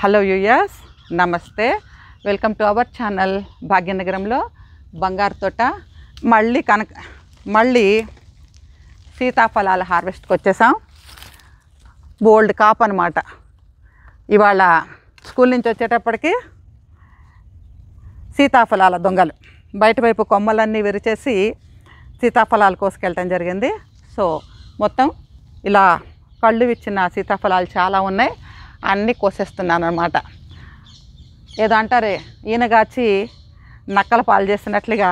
hello యూయర్స్ నమస్తే welcome to our channel భాగ్యనగరంలో బంగారు తోట మళ్ళీ కనక మళ్ళీ సీతాఫలాల హార్వెస్ట్కి వచ్చేసాం బోల్డ్ కాప్ అనమాట ఇవాళ స్కూల్ నుంచి వచ్చేటప్పటికి సీతాఫలాల దొంగలు బయటవైపు కొమ్మలన్నీ విరిచేసి సీతాఫలాలు కోసుకెళ్ళటం జరిగింది సో మొత్తం ఇలా కళ్ళు ఇచ్చిన సీతాఫలాలు చాలా ఉన్నాయి అన్నీ కోసేస్తున్నాను అనమాట ఏదో అంటారే ఈయనగాచి నక్కల పాలు చేసినట్లుగా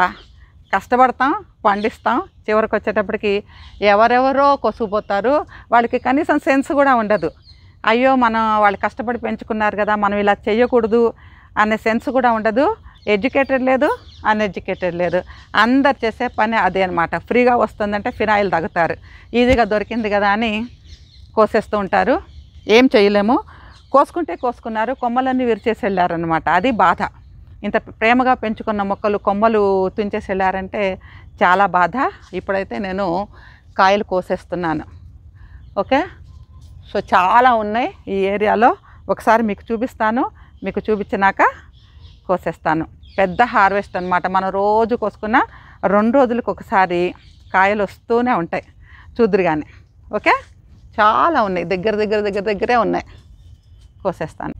కష్టపడతాం పండిస్తాం చివరికి వచ్చేటప్పటికి ఎవరెవరో కొసుకుపోతారు వాళ్ళకి కనీసం సెన్స్ కూడా ఉండదు అయ్యో మనం వాళ్ళు కష్టపడి పెంచుకున్నారు కదా మనం ఇలా చేయకూడదు అనే సెన్స్ కూడా ఉండదు ఎడ్యుకేటెడ్ లేదు అన్ఎడ్యుకేటెడ్ లేదు అందరు చేసే పని అదే అనమాట ఫ్రీగా వస్తుందంటే ఫినాయిల్ తగ్గుతారు ఈజీగా దొరికింది కదా అని కోసేస్తూ ఉంటారు ఏం చేయలేము కోసుకుంటే కోసుకున్నారు కొమ్మలన్నీ విరిచేసి వెళ్ళారనమాట అది బాధ ఇంత ప్రేమగా పెంచుకున్న మొక్కలు కొమ్మలు తుంచేసి వెళ్ళారంటే చాలా బాధ ఇప్పుడైతే నేను కాయలు కోసేస్తున్నాను ఓకే సో చాలా ఉన్నాయి ఈ ఏరియాలో ఒకసారి మీకు చూపిస్తాను మీకు చూపించినాక కోసేస్తాను పెద్ద హార్వెస్ట్ అనమాట మనం రోజు కోసుకున్న రెండు రోజులకు ఒకసారి కాయలు వస్తూనే ఉంటాయి చూద్దురు కానీ ఓకే చాలా ఉన్నాయి దగ్గర దగ్గర దగ్గర దగ్గరే ఉన్నాయి కోసేస్తాను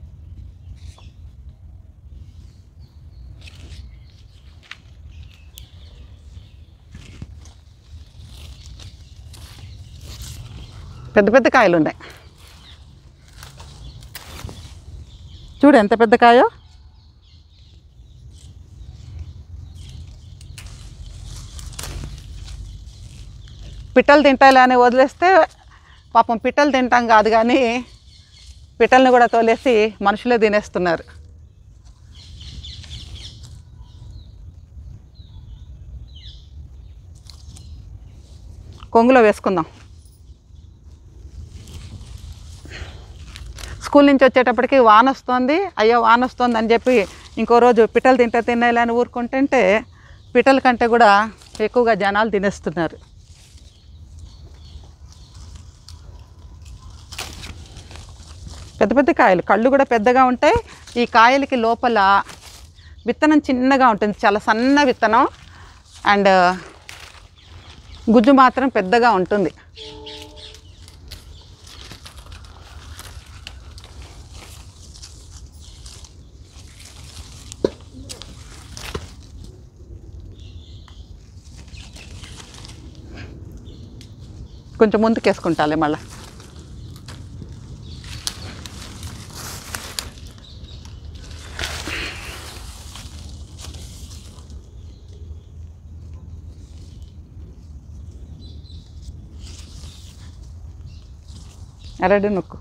పెద్ద పెద్ద కాయలు ఉన్నాయి చూడు ఎంత పెద్ద కాయో పిట్టలు తింటాయి అని వదిలేస్తే పాపం పిట్టలు తింటాం కాదు కానీ పిట్టల్ని కూడా తోలేసి మనుషులే తినేస్తున్నారు కొంగులో వేసుకుందాం స్కూల్ నుంచి వచ్చేటప్పటికి వాన వస్తుంది అయ్యో వాన వస్తుంది అని చెప్పి ఇంకో రోజు పిట్టలు తింటే తినేలా అని ఊరుకుంటుంటే పిట్టల కంటే కూడా ఎక్కువగా జనాలు తినేస్తున్నారు పెద్ద పెద్ద కాయలు కళ్ళు కూడా పెద్దగా ఉంటాయి ఈ కాయలకి లోపల విత్తనం చిన్నగా ఉంటుంది చాలా సన్న విత్తనం అండ్ గుజ్జు మాత్రం పెద్దగా ఉంటుంది కొంచెం ముందుకేసుకుంటాలి మళ్ళీ రెడ్ నొక్కు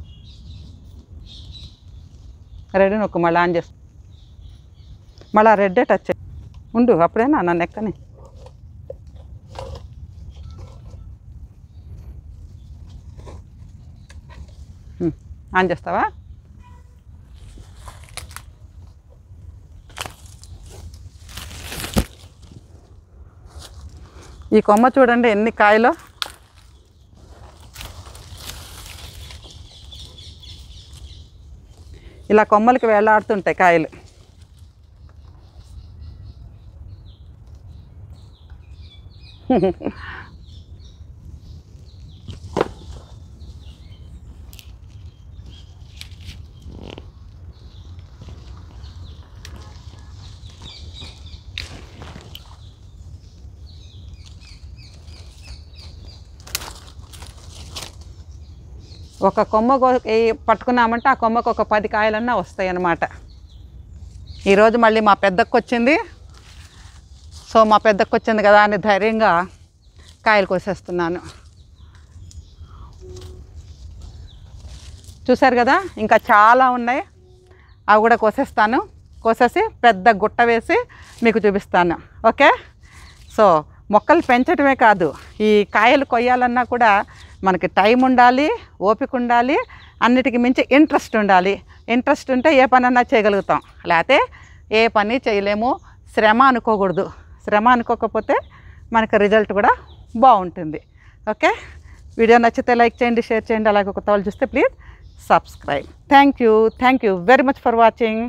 రెడ్ నొక్కు మళ్ళీ ఆన్ చేసు మళ్ళీ రెడ్డే టచ్ ఉండు అప్పుడేనా నా నెక్కని ఆన్ చేస్తావా ఈ కొమ్మ చూడండి ఎన్ని కాయలో ఇలా కొమ్మలకి వేలాడుతుంటాయి కాయలు ఒక కొమ్మ పట్టుకున్నామంటే ఆ కొమ్మకు ఒక పది కాయలన్నా వస్తాయి అన్నమాట ఈరోజు మళ్ళీ మా పెద్దకు వచ్చింది సో మా పెద్దకు వచ్చింది కదా అని ధైర్యంగా కాయలు కోసేస్తున్నాను చూసారు కదా ఇంకా చాలా ఉన్నాయి అవి కూడా కోసేస్తాను కోసేసి పెద్ద గుట్ట వేసి మీకు చూపిస్తాను ఓకే సో మొక్కలు పెంచడమే కాదు ఈ కాయలు కొయ్యాలన్నా కూడా మనకి టైం ఉండాలి ఓపిక ఉండాలి అన్నిటికీ మించి ఇంట్రెస్ట్ ఉండాలి ఇంట్రెస్ట్ ఉంటే ఏ పనన్నా చేయగలుగుతాం లేకపోతే ఏ పని చేయలేము శ్రమ అనుకోకూడదు శ్రమ అనుకోకపోతే మనకు రిజల్ట్ కూడా బాగుంటుంది ఓకే వీడియో నచ్చితే లైక్ చేయండి షేర్ చేయండి అలాగే ఒక తోలు చూస్తే please subscribe thank you thank you very much for watching